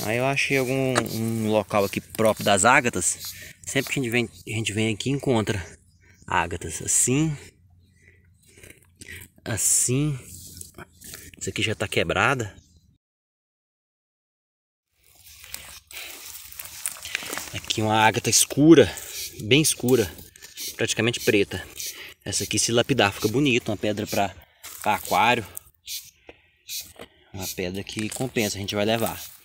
Aí eu achei algum um local aqui próprio das ágatas. Sempre que a gente vem, a gente vem aqui encontra ágatas assim. Assim. Isso aqui já tá quebrada. Aqui uma ágata escura, bem escura, praticamente preta. Essa aqui se lapidar fica bonito, uma pedra para aquário. Uma pedra que compensa, a gente vai levar.